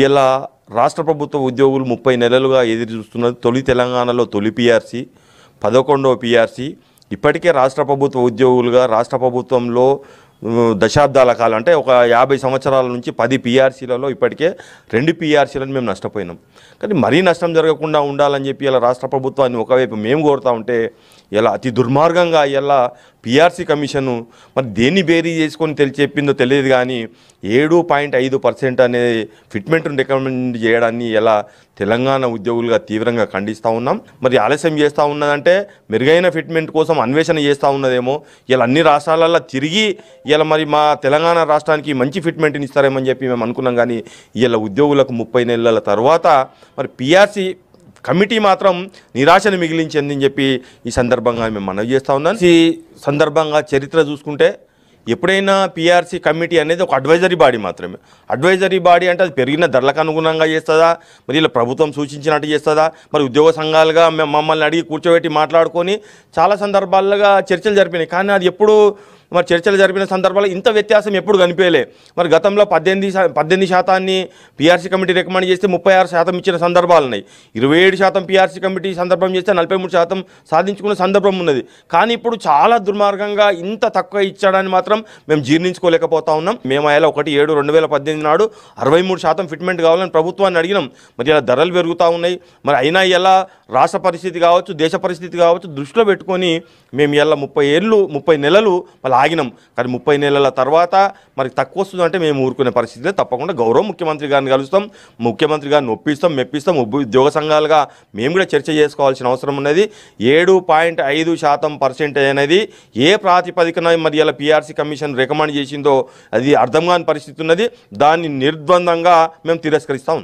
ఇలా రాష్ట్ర ప్రభుత్వ ఉద్యోగులు ముప్పై నెలలుగా ఎదురు చూస్తున్నది తొలి తెలంగాణలో తొలి పిఆర్సీ పదకొండవ పిఆర్సీ ఇప్పటికే రాష్ట్ర ప్రభుత్వ ఉద్యోగులుగా రాష్ట్ర ప్రభుత్వంలో దశాబ్దాల కాలం అంటే ఒక యాభై సంవత్సరాల నుంచి పది పీఆర్సీలలో ఇప్పటికే రెండు పీఆర్సీలను మేము నష్టపోయినాం కానీ మరీ నష్టం జరగకుండా ఉండాలని చెప్పి ఇలా రాష్ట్ర ప్రభుత్వాన్ని ఒకవైపు మేము కోరుతా ఉంటే ఇలా అతి దుర్మార్గంగా ఇలా పిఆర్సీ కమిషను మరి దేన్ని బేరీ చేసుకొని తెలి చెప్పిందో తెలియదు కానీ ఏడు పాయింట్ ఐదు పర్సెంట్ అనే ఫిట్మెంట్ను రికమెండ్ చేయడాన్ని ఎలా తెలంగాణ ఉద్యోగులుగా తీవ్రంగా ఖండిస్తూ ఉన్నాం మరి ఆలస్యం చేస్తూ ఉన్నదంటే మెరుగైన ఫిట్మెంట్ కోసం అన్వేషణ చేస్తూ ఉన్నదేమో ఇలా అన్ని రాష్ట్రాలలో తిరిగి ఇలా మరి మా తెలంగాణ రాష్ట్రానికి మంచి ఫిట్మెంట్ని ఇస్తారేమని చెప్పి మేము అనుకున్నాం కానీ ఇలా ఉద్యోగులకు ముప్పై నెలల తర్వాత మరి పిఆర్సీ కమిటీ మాత్రం నిరాశను మిగిలించింది అని చెప్పి ఈ సందర్భంగా మేము మనవి చేస్తూ ఉన్నాం ఈ సందర్భంగా చరిత్ర చూసుకుంటే ఎప్పుడైనా పిఆర్సీ కమిటీ అనేది ఒక అడ్వైజరీ బాడీ మాత్రమే అడ్వైజరీ బాడీ అంటే అది పెరిగిన ధరలకు అనుగుణంగా చేస్తుందా మరి ఇలా ప్రభుత్వం సూచించినట్టు చేస్తుందా మరి ఉద్యోగ సంఘాలుగా మమ్మల్ని అడిగి కూర్చోబెట్టి మాట్లాడుకొని చాలా సందర్భాలుగా చర్చలు జరిపినాయి కానీ అది ఎప్పుడు మరి చర్చలు జరిపిన సందర్భాల్లో ఇంత వ్యత్యాసం ఎప్పుడు కనిపించలే మరి గతంలో పద్దెనిమిది పద్దెనిమిది శాతాన్ని పీఆర్సీ కమిటీ రికమెండ్ చేస్తే ముప్పై ఆరు శాతం ఇచ్చిన సందర్భాలు ఉన్నాయి ఇరవై ఏడు శాతం పీఆర్సీ కమిటీ సందర్భం చేస్తే నలభై మూడు శాతం సాధించుకునే సందర్భం ఉన్నది కానీ ఇప్పుడు చాలా దుర్మార్గంగా ఇంత తక్కువ ఇచ్చాడని మాత్రం మేము జీర్ణించుకోలేకపోతా ఉన్నాం మేము ఆయన ఒకటి ఏడు రెండు వేల పద్దెనిమిది నాడు అరవై మూడు శాతం ఫిట్మెంట్ కావాలని ప్రభుత్వాన్ని అడిగినాం మరి ఇలా ధరలు పెరుగుతూ ఉన్నాయి మరి అయినా ఎలా రాష్ట్ర పరిస్థితి కావచ్చు దేశ పరిస్థితి కావచ్చు దృష్టిలో పెట్టుకొని మేము ఇలా ముప్పై ఏళ్ళు ముప్పై నెలలు మళ్ళీ ఆగినం కానీ ముప్పై నెలల తర్వాత మరి తక్కువ వస్తుందంటే మేము ఊరుకునే పరిస్థితిలో తప్పకుండా గౌరవ ముఖ్యమంత్రి గారిని కలుస్తాం ముఖ్యమంత్రి గారిని ఒప్పిస్తాం మెప్పిస్తాం ఉద్యోగ సంఘాలుగా మేము కూడా చర్చ చేసుకోవాల్సిన అవసరం ఉన్నది ఏడు పాయింట్ ఐదు శాతం అనేది ఏ ప్రాతిపదికన మరి ఇలా పీఆర్సీ కమిషన్ రికమెండ్ చేసిందో అది అర్థం కాని పరిస్థితి ఉన్నది దాన్ని నిర్ద్వందంగా మేము తిరస్కరిస్తాం